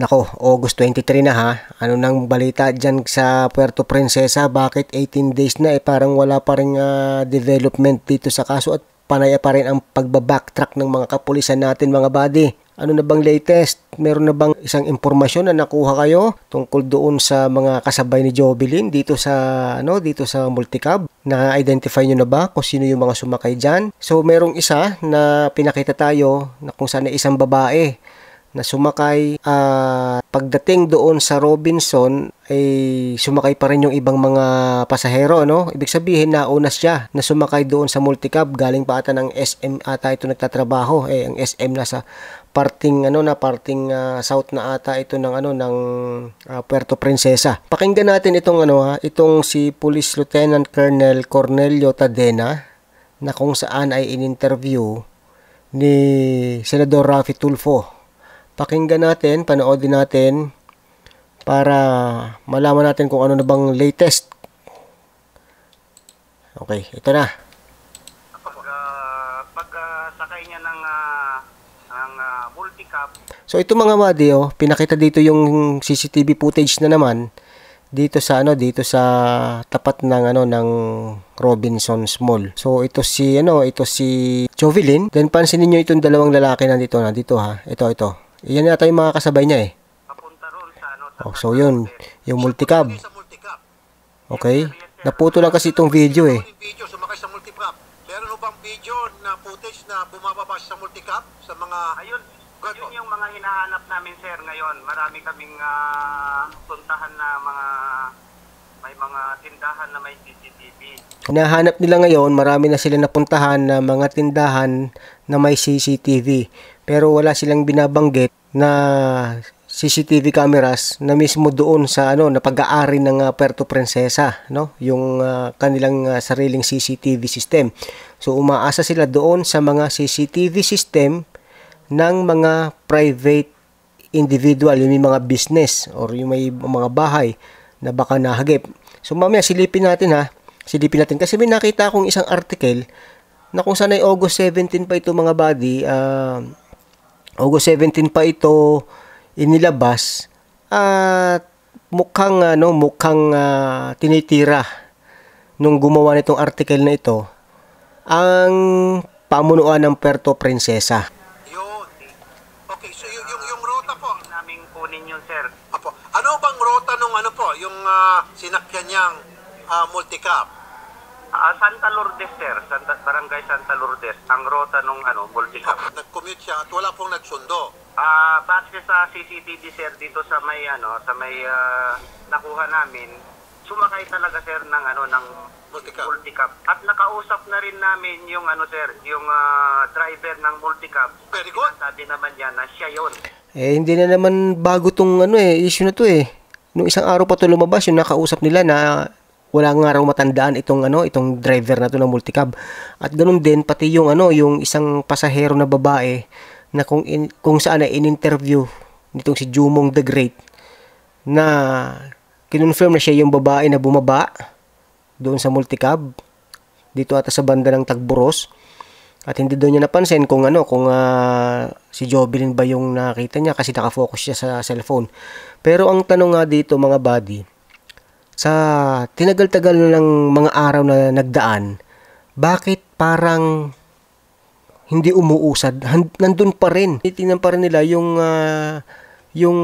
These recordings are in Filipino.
Nako, August 23 na ha. Ano nang balita dyan sa Puerto Princesa? Bakit 18 days na eh? Parang wala pa rin uh, development dito sa kaso at panaya pa rin ang pagbabacktrack ng mga kapulisan natin mga buddy. Ano na bang latest? Meron na bang isang impormasyon na nakuha kayo tungkol doon sa mga kasabay ni Jobilin dito sa ano dito sa Multicab? Na-identify niyo na ba kung sino yung mga sumakay diyan? So merong isa na pinakita tayo na kung saan isang babae na sumakay uh, pagdating doon sa Robinson ay sumakay pa rin yung ibang mga pasahero no ibig sabihin na nauna siya na sumakay doon sa multicab galing pa ata ng SM ata ito nagtatrabaho eh ang SM nasa parting ano na parting uh, south na ata ito ng ano ng uh, Puerto Princesa pakinggan natin itong ano ha itong si Police Lieutenant Colonel Cornelio Tadena na kung saan ay in-interview ni Senador Rafi Tulfo pakinggan natin, panoodin natin para malaman natin kung ano na bang latest. Okay, ito na. Pag, uh, pag uh, sakay niya ng, uh, ng uh, multi-cap. So ito mga madi, oh, pinakita dito yung CCTV footage na naman dito sa ano dito sa tapat ng ano ng Robinson's Mall. So ito si ano ito si Jovelin. Then pansinin niyo itong dalawang lalaki nandito na dito ha. Ito ito. Yan yata yung mga kasabay niya eh. Papunta ron sa ano. Sa oh, so yun, yung multicab. Okay. Naputo lang kasi itong video eh. Video, sumakay sa multicab. Meron ubang video na footage na bumababa sa multicab sa mga... Ayun, yun yung mga hinahanap namin sir ngayon. Marami kaming uh, puntahan na mga may mga tindahan na may CCTV. Hinahanap nila ngayon, marami na sila napuntahan na mga tindahan na may CCTV pero wala silang binabanggit na CCTV cameras na mismo doon sa ano na pag-aari ng uh, Puerto Princesa no yung uh, kanilang uh, sariling CCTV system so umaasa sila doon sa mga CCTV system ng mga private individual yung may mga business or yung may mga bahay na baka nahagip so mamaya silipin natin ha silipin natin kasi may nakita akong isang article na kung saan ay August 17 pa ito mga body uh, August 17 pa ito inilabas at mukhang ano mukhang uh, tinitira nung gumawa nitong article na ito ang pamunuan ng Puerto Princesa. Yun. Okay, so yung, yung, yung ruta po. Naming kunin yun, sir. Apo, ano bang ruta nung ano po, yung uh, sinakyan niyang uh, ah, multicab? Ah, Santa Lourdes, sir. Santa, Barangay Santa Lourdes. Ang rota nung ano, multi-cup. Ah, nag-commute siya at wala pong nagsundo. Ah, base sa CCTV, sir, dito sa may ano, sa may ah, nakuha namin, sumakay talaga, sir, ng ano, ng Multicab. multicab. At nakausap na rin namin yung ano, sir, yung ah, driver ng multicab. Very good. Sabi naman niya na siya yon. Eh, hindi na naman bago tong ano eh, issue na to eh. Nung isang araw pa to lumabas, yung nakausap nila na wala nga raw matandaan itong ano, itong driver na to ng multicab. At ganun din pati yung ano, yung isang pasahero na babae na kung in, kung saan ay in-interview nitong si Jumong the Great na kinonfirm na siya yung babae na bumaba doon sa multicab dito ata sa banda ng Tagburos at hindi doon niya napansin kung ano kung uh, si Jovelyn ba yung nakita niya kasi nakafocus siya sa cellphone pero ang tanong nga dito mga buddy sa tinagal-tagal ng mga araw na nagdaan, bakit parang hindi umuusad, nandun pa rin. Titingnan pa rin nila yung, uh, yung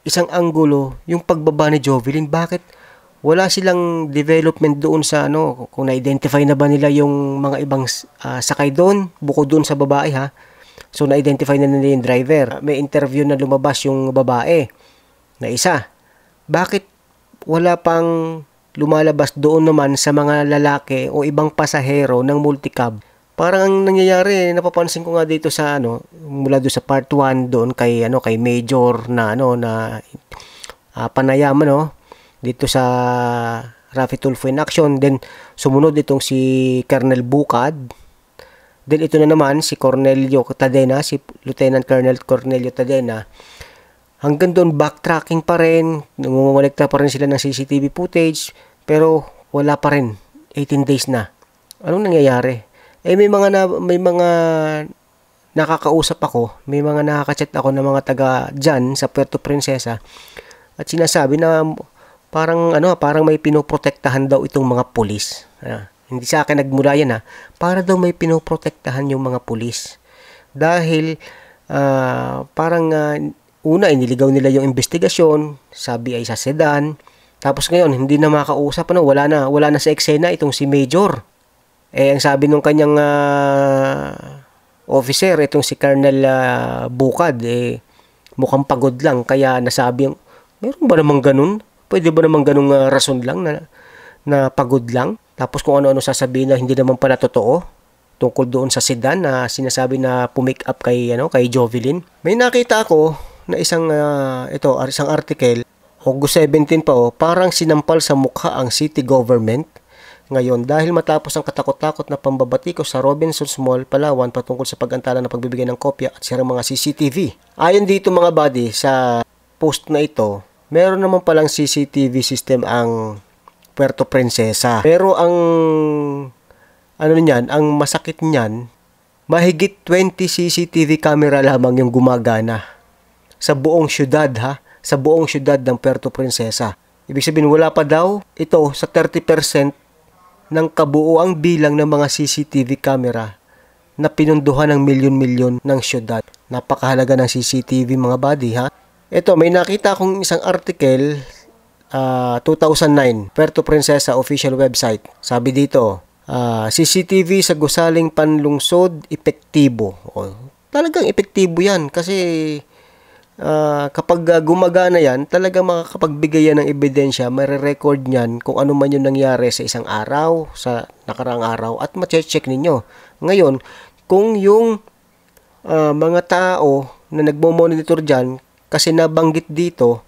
isang angulo, yung pagbaba ni Jovelin. Bakit wala silang development doon sa ano, kung na-identify na ba nila yung mga ibang uh, sakay doon, bukod doon sa babae ha. So na-identify na nila yung driver. May interview na lumabas yung babae na isa. Bakit wala pang lumalabas doon naman sa mga lalaki o ibang pasahero ng multicab. Parang ang nangyayari, napapansin ko nga dito sa ano, mula doon sa part 1 doon kay ano kay Major na ano na uh, ah, panayama no dito sa Rafi Tulfo in action. Then sumunod itong si Colonel Bukad. Then ito na naman si Cornelio Tadena, si Lieutenant Colonel Cornelio Tadena Hanggang doon backtracking pa rin, nangungulekta pa rin sila ng CCTV footage, pero wala pa rin. 18 days na. Anong nangyayari? Eh may mga na, may mga nakakausap ako, may mga nakaka-chat ako ng mga taga diyan sa Puerto Princesa at sinasabi na parang ano, parang may pinoprotektahan daw itong mga pulis. Ah, hindi sa akin nagmula yan ha. Ah. Para daw may pinoprotektahan yung mga pulis. Dahil uh, parang uh, Una, iniligaw nila yung investigasyon, sabi ay sa sedan. Tapos ngayon, hindi na makausap, ano, wala na, wala na sa eksena itong si Major. Eh, ang sabi ng kanyang uh, officer, itong si Colonel uh, Bukad, eh, mukhang pagod lang. Kaya nasabi yung, meron ba namang ganun? Pwede ba namang ganung uh, rason lang na, na pagod lang? Tapos kung ano-ano sasabihin na hindi naman pala totoo? tungkol doon sa sedan na sinasabi na pumick up kay ano kay Jovelin. May nakita ako na isang uh, ito isang article August 17 pa oh, parang sinampal sa mukha ang city government ngayon dahil matapos ang katakot-takot na pambabatiko sa Robinson's Mall, Palawan patungkol sa pagantala ng pagbibigay ng kopya at sirang mga CCTV. Ayon dito mga buddy sa post na ito, meron naman palang CCTV system ang Puerto Princesa. Pero ang ano niyan, ang masakit niyan, mahigit 20 CCTV camera lamang yung gumagana sa buong syudad ha, sa buong syudad ng Puerto Princesa. Ibig sabihin wala pa daw ito sa 30% ng kabuoang bilang ng mga CCTV camera na pinunduhan ng milyon-milyon ng syudad. Napakahalaga ng CCTV mga buddy ha. Ito, may nakita akong isang article uh, 2009, Puerto Princesa official website. Sabi dito, uh, ah, CCTV sa gusaling panlungsod, epektibo. O, talagang epektibo yan kasi uh, kapag uh, gumagana yan, talaga makakapagbigay yan ng ebidensya, record niyan kung ano man yung nangyari sa isang araw, sa nakarang araw, at ma-check ninyo. Ngayon, kung yung uh, mga tao na nagmo-monitor dyan, kasi nabanggit dito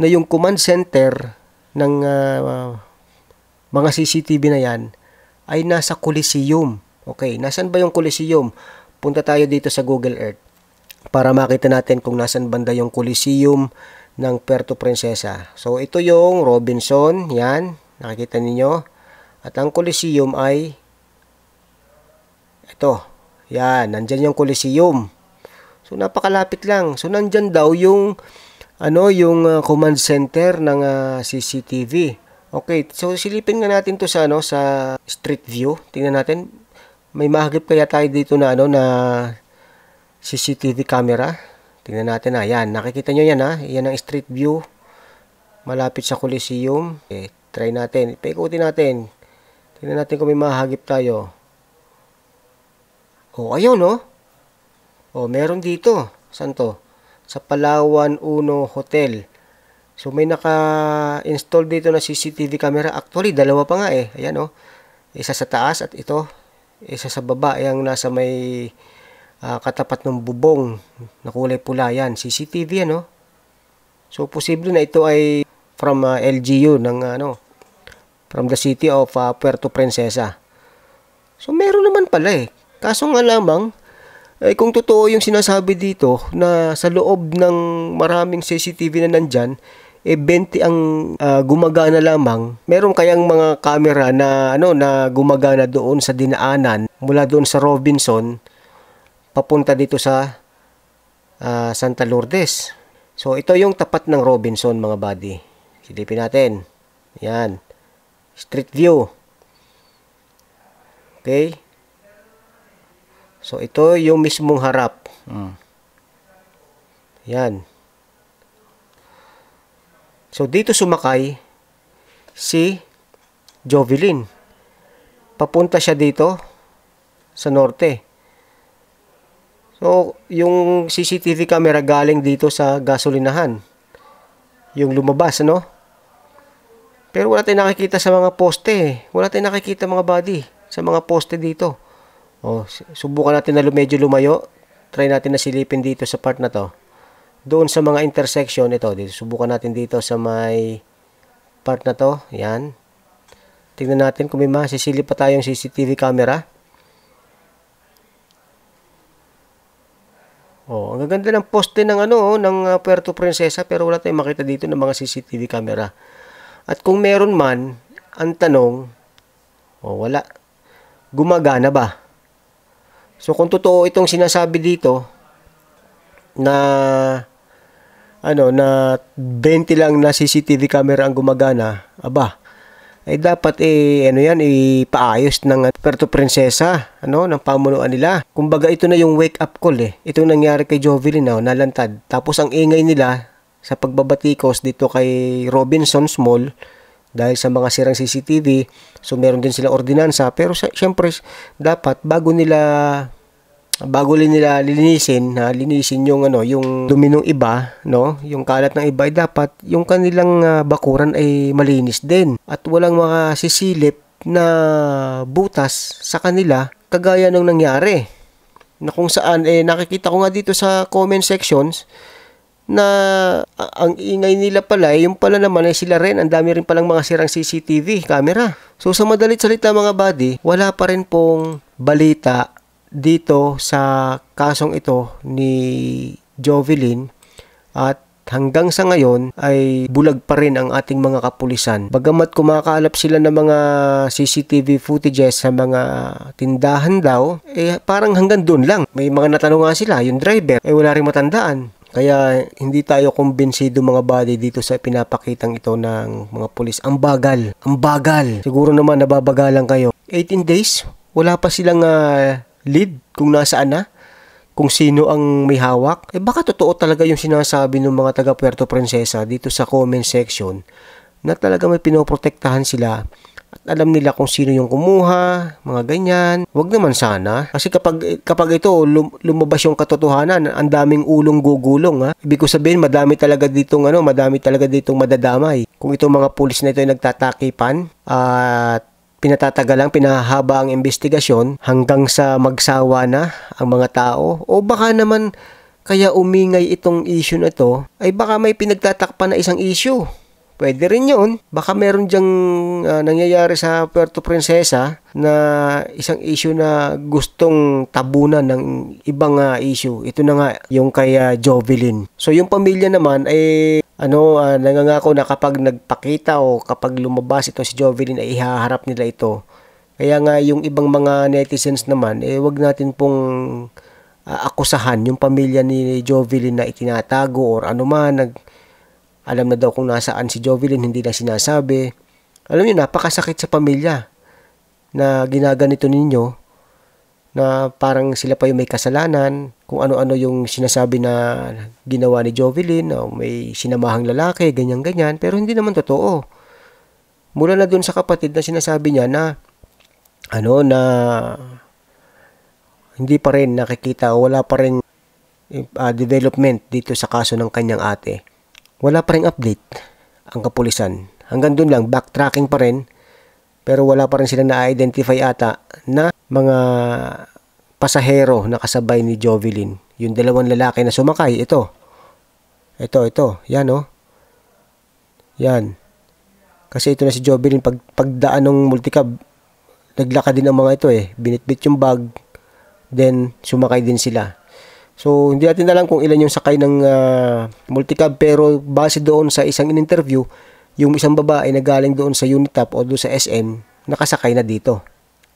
na yung command center ng uh, mga CCTV na yan ay nasa Coliseum. Okay, nasan ba yung Coliseum? Punta tayo dito sa Google Earth para makita natin kung nasan banda yung Coliseum ng Puerto Princesa. So ito yung Robinson, yan, nakikita ninyo. At ang Coliseum ay ito. Yan, nandiyan yung Coliseum. So napakalapit lang. So nandiyan daw yung ano yung uh, command center ng uh, CCTV. Okay, so silipin nga natin to sa ano sa street view. Tingnan natin. May mahagip kaya tayo dito na ano na CCTV camera. Tingnan natin ha. Ah. Yan, nakikita nyo yan ha. Ah. Yan ang street view. Malapit sa Coliseum. Okay, eh, try natin. Paikutin natin. Tingnan natin kung may mahagip tayo. Oh, ayun no. Oh. oh, meron dito. Saan to? Sa Palawan Uno Hotel. So may naka-install dito na CCTV camera. Actually, dalawa pa nga eh. Ayan oh. Isa sa taas at ito. Isa sa baba. Yang nasa may uh, katapat ng bubong na kulay pula yan. CCTV ano. So posible na ito ay from uh, ah, LGU ng ah, ano from the city of uh, Puerto Princesa. So meron naman pala eh. Kaso nga lamang eh kung totoo yung sinasabi dito na sa loob ng maraming CCTV na nandyan, eh 20 ang uh, gumagana lamang. Meron kayang mga camera na ano na gumagana doon sa dinaanan mula doon sa Robinson papunta dito sa uh, Santa Lourdes. So, ito yung tapat ng Robinson, mga buddy. Silipin natin. Yan. Street view. Okay? So, ito yung mismong harap. Mm. Yan. So, dito sumakay si Jovelin. Papunta siya dito sa norte. So, yung CCTV camera galing dito sa gasolinahan. Yung lumabas, no? Pero wala tayong nakikita sa mga poste. Eh. Wala tayong nakikita mga body sa mga poste dito. O, subukan natin na medyo lumayo. Try natin na silipin dito sa part na to. Doon sa mga intersection ito. Dito, subukan natin dito sa may part na to. Yan. Tingnan natin kung may masisilip pa tayong CCTV camera. Oh, ang ganda ng poste ng ano, oh, ng ah, Puerto Princesa pero wala tayong makita dito ng mga CCTV camera. At kung meron man, ang tanong, oh, wala. Gumagana ba? So kung totoo itong sinasabi dito na ano na 20 lang na CCTV camera ang gumagana, aba, ay eh, dapat eh ano yan ipaayos ng ah, Puerto Princesa ano ng pamunuan nila. Kumbaga ito na yung wake up call eh. Itong nangyari kay Jovelyn now, oh, nalantad. Tapos ang ingay nila sa pagbabatikos dito kay Robinson Small dahil sa mga sirang CCTV, so meron din sila ordinansa pero siyempre dapat bago nila bago nila lilinisin, na linisin yung ano, yung dumi ng iba, no? Yung kalat ng iba ay dapat yung kanilang uh, bakuran ay malinis din at walang mga sisilip na butas sa kanila kagaya ng nangyari na kung saan eh nakikita ko nga dito sa comment sections na ang ingay nila pala eh, yung pala naman ay sila rin ang dami rin palang mga sirang CCTV camera so sa madalit salita mga buddy wala pa rin pong balita dito sa kasong ito ni Jovelin at hanggang sa ngayon ay bulag pa rin ang ating mga kapulisan. Bagamat kumakaalap sila ng mga CCTV footages sa mga tindahan daw, eh parang hanggang doon lang. May mga natanong nga sila, yung driver, eh wala rin matandaan. Kaya hindi tayo kumbinsido mga body dito sa pinapakitang ito ng mga pulis. Ang bagal, ang bagal. Siguro naman nababagalan kayo. 18 days, wala pa silang uh, lead kung nasaan na, kung sino ang may hawak. Eh baka totoo talaga yung sinasabi ng mga taga Puerto Princesa dito sa comment section na talaga may pinoprotektahan sila at alam nila kung sino yung kumuha, mga ganyan. Wag naman sana. Kasi kapag, kapag ito, lum, lumabas yung katotohanan, ang daming ulong gugulong. Ha? Ibig ko sabihin, madami talaga ditong, ano, madami talaga ditong madadamay. Kung itong mga pulis na ito ay nagtatakipan at uh, pinatatagal lang, pinahaba ang investigasyon hanggang sa magsawa na ang mga tao o baka naman kaya umingay itong issue na to ay baka may pinagtatakpan na isang issue. Pwede rin yun. Baka meron dyang uh, nangyayari sa Puerto Princesa na isang issue na gustong tabunan ng ibang uh, issue. Ito na nga yung kay uh, Jovelin. So yung pamilya naman ay ano uh, nangangako na kapag nagpakita o kapag lumabas ito si Jovelin ay ihaharap nila ito. Kaya nga yung ibang mga netizens naman, eh wag natin pong uh, akusahan yung pamilya ni Jovelin na itinatago or ano man, nag alam na daw kung nasaan si Jovelyn, hindi na sinasabi. Alam niyo, napakasakit sa pamilya na ginaganito ninyo na parang sila pa yung may kasalanan, kung ano-ano yung sinasabi na ginawa ni Jovelyn, o may sinamahang lalaki, ganyan-ganyan, pero hindi naman totoo. Mula na dun sa kapatid na sinasabi niya na ano na hindi pa rin nakikita o wala pa rin uh, development dito sa kaso ng kanyang ate wala pa rin update ang kapulisan. Hanggang doon lang, backtracking pa rin. Pero wala pa rin sila na-identify ata na mga pasahero na kasabay ni Jovelin. Yung dalawang lalaki na sumakay, ito. Ito, ito. Yan, oh. Yan. Kasi ito na si Jovelin. Pag, pagdaan ng multicab, naglakad din ang mga ito eh. Binitbit yung bag. Then, sumakay din sila. So, hindi natin alam kung ilan yung sakay ng uh, multicab pero base doon sa isang in-interview, yung isang babae na galing doon sa Unitap o doon sa SM, nakasakay na dito.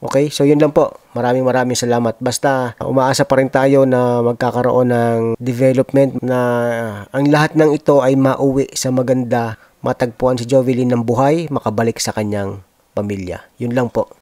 Okay? So, yun lang po. Maraming maraming salamat. Basta, umaasa pa rin tayo na magkakaroon ng development na ah, ang lahat ng ito ay mauwi sa maganda, matagpuan si Jovelyn ng buhay, makabalik sa kanyang pamilya. Yun lang po.